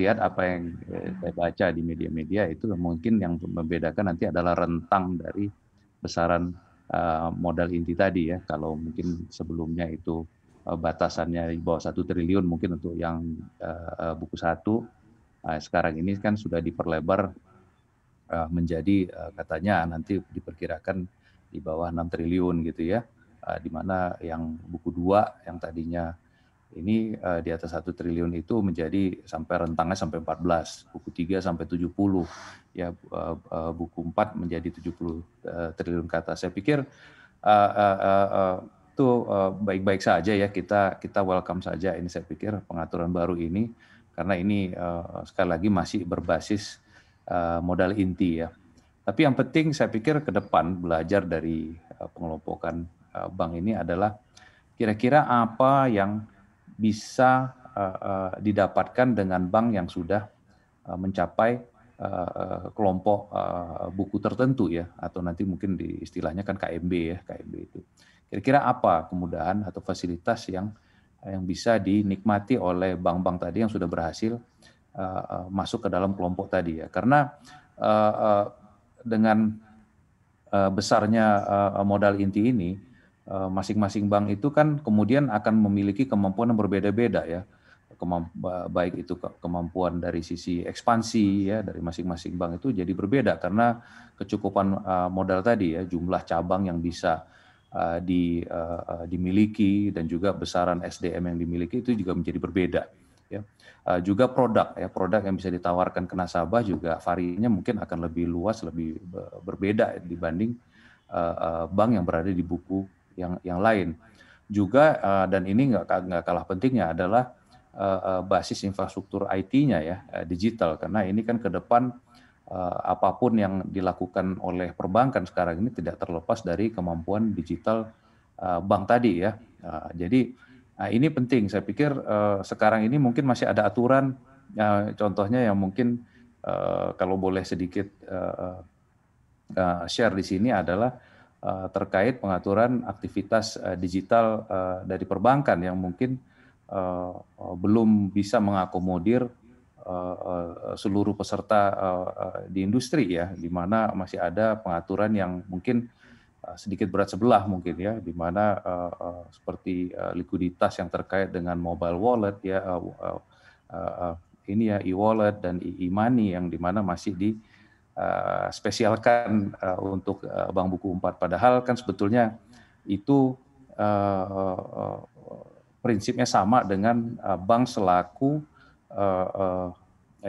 lihat apa yang eh, saya baca di media-media itu mungkin yang membedakan nanti adalah rentang dari besaran eh, modal inti tadi ya. Kalau mungkin sebelumnya itu eh, batasannya di bawah satu triliun mungkin untuk yang buku satu, sekarang ini kan sudah diperlebar menjadi katanya nanti diperkirakan di bawah 6 triliun gitu ya. di mana yang buku dua yang tadinya ini uh, di atas satu triliun itu menjadi sampai rentangnya sampai 14, buku 3 sampai 70, ya uh, uh, buku 4 menjadi 70 uh, triliun kata. Saya pikir itu uh, uh, uh, itu uh, baik-baik saja ya kita kita welcome saja ini saya pikir pengaturan baru ini karena ini uh, sekali lagi masih berbasis uh, modal inti ya. Tapi yang penting saya pikir ke depan belajar dari uh, pengelompokan uh, bank ini adalah kira-kira apa yang bisa uh, uh, didapatkan dengan bank yang sudah uh, mencapai uh, kelompok uh, buku tertentu ya atau nanti mungkin di istilahnya kan KMB ya KMB itu kira-kira apa kemudahan atau fasilitas yang yang bisa dinikmati oleh bank-bank tadi yang sudah berhasil uh, uh, masuk ke dalam kelompok tadi ya karena uh, uh, dengan uh, besarnya uh, modal inti ini Eh, masing-masing bank itu kan kemudian akan memiliki kemampuan yang berbeda-beda ya baik itu kemampuan dari sisi ekspansi ya dari masing-masing bank itu jadi berbeda karena kecukupan eh, modal tadi ya jumlah cabang yang bisa eh, di, dimiliki dan juga besaran SDM yang dimiliki itu juga menjadi berbeda ya juga produk ya produk yang bisa ditawarkan ke nasabah juga variannya mungkin akan lebih luas lebih berbeda dibanding bank yang berada di buku yang yang lain. Juga uh, dan ini nggak nggak kalah pentingnya adalah uh, basis infrastruktur IT-nya ya uh, digital karena ini kan ke depan uh, apapun yang dilakukan oleh perbankan sekarang ini tidak terlepas dari kemampuan digital uh, bank tadi ya. Uh, jadi uh, ini penting saya pikir uh, sekarang ini mungkin masih ada aturan uh, contohnya yang mungkin uh, kalau boleh sedikit uh, uh, share di sini adalah Eh, terkait pengaturan aktivitas eh, digital eh, dari perbankan yang mungkin belum bisa mengakomodir seluruh peserta di industri ya, di mana masih ada pengaturan yang mungkin sedikit berat sebelah mungkin ya, di mana seperti likuiditas yang terkait dengan mobile wallet ya, ini ya e-wallet dan e-money yang di mana masih di Eh, spesialkan uh, untuk uh, bank buku 4 padahal kan sebetulnya itu uh, prinsipnya sama dengan uh, bank selaku uh, uh,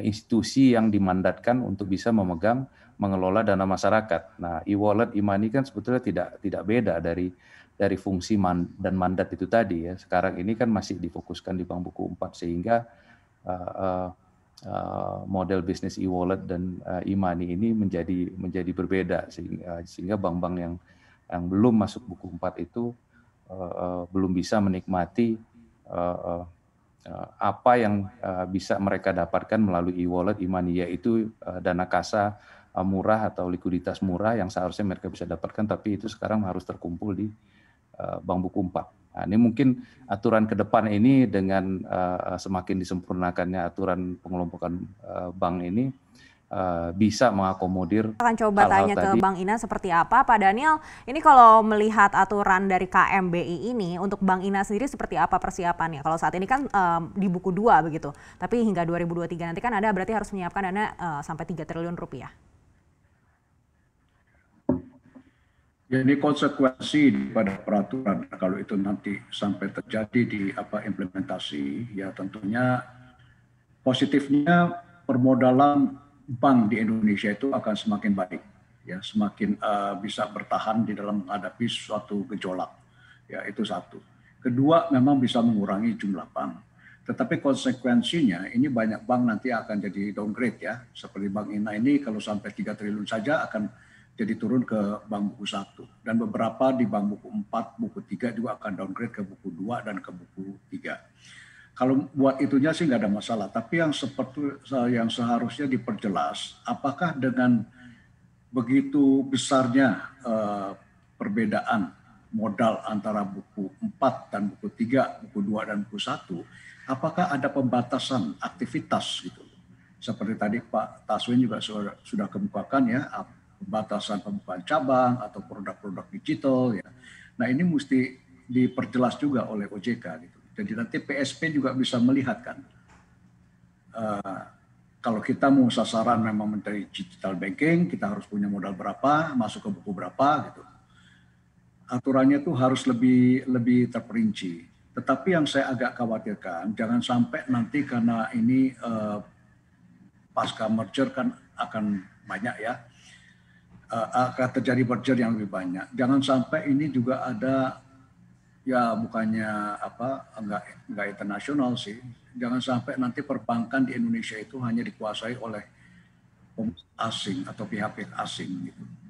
institusi yang dimandatkan untuk bisa memegang mengelola dana masyarakat. Nah, e-wallet e-money kan sebetulnya tidak tidak beda dari dari fungsi man, dan mandat itu tadi ya. Sekarang ini kan masih difokuskan di Bank Buku 4 sehingga uh, uh, Eh, model bisnis e-wallet dan eh, e-money ini menjadi menjadi berbeda eh, sehingga, bank-bank yang yang belum masuk buku 4 itu belum bisa menikmati apa yang bisa mereka dapatkan melalui e-wallet e-money yaitu dana kasa murah atau likuiditas murah yang seharusnya mereka bisa dapatkan tapi itu sekarang harus terkumpul di bank buku 4. Nah, ini mungkin aturan ke depan ini dengan uh, semakin disempurnakannya aturan pengelompokan uh, bank ini uh, bisa mengakomodir. Akan coba hal -hal tanya tadi. ke Bang Ina seperti apa, Pak Daniel. Ini kalau melihat aturan dari KMBI ini untuk Bang Ina sendiri seperti apa persiapannya? Kalau saat ini kan um, di buku dua begitu, tapi hingga 2023 nanti kan ada berarti harus menyiapkan dana uh, sampai 3 triliun rupiah. Jadi konsekuensi pada peraturan kalau itu nanti sampai terjadi di apa implementasi ya tentunya positifnya permodalan bank di Indonesia itu akan semakin baik ya semakin uh, bisa bertahan di dalam menghadapi suatu gejolak ya itu satu. Kedua memang bisa mengurangi jumlah bank. Tetapi konsekuensinya ini banyak bank nanti akan jadi downgrade ya. Seperti Bank Ina ini kalau sampai 3 triliun saja akan jadi turun ke bank buku 1 dan beberapa di bank buku 4, buku 3 juga akan downgrade ke buku 2 dan ke buku 3. Kalau buat itunya sih nggak ada masalah, tapi yang seperti yang seharusnya diperjelas apakah dengan begitu besarnya eh, perbedaan modal antara buku 4 dan buku 3, buku 2 dan buku 1, apakah ada pembatasan aktivitas gitu. Seperti tadi Pak Taswin juga sudah kemukakan ya, pembatasan pembukaan cabang atau produk-produk digital ya. Nah, ini mesti diperjelas juga oleh OJK gitu. Jadi nanti PSP juga bisa melihat kan. Uh, kalau kita mau sasaran memang menteri digital banking, kita harus punya modal berapa, masuk ke buku berapa gitu. Aturannya tuh harus lebih lebih terperinci. Tetapi yang saya agak khawatirkan, jangan sampai nanti karena ini uh, pasca merger kan akan banyak ya Eh, akan terjadi merger yang lebih banyak. Jangan sampai ini juga ada ya bukannya apa enggak enggak internasional sih. Jangan sampai nanti perbankan di Indonesia itu hanya dikuasai oleh asing atau pihak-pihak asing gitu.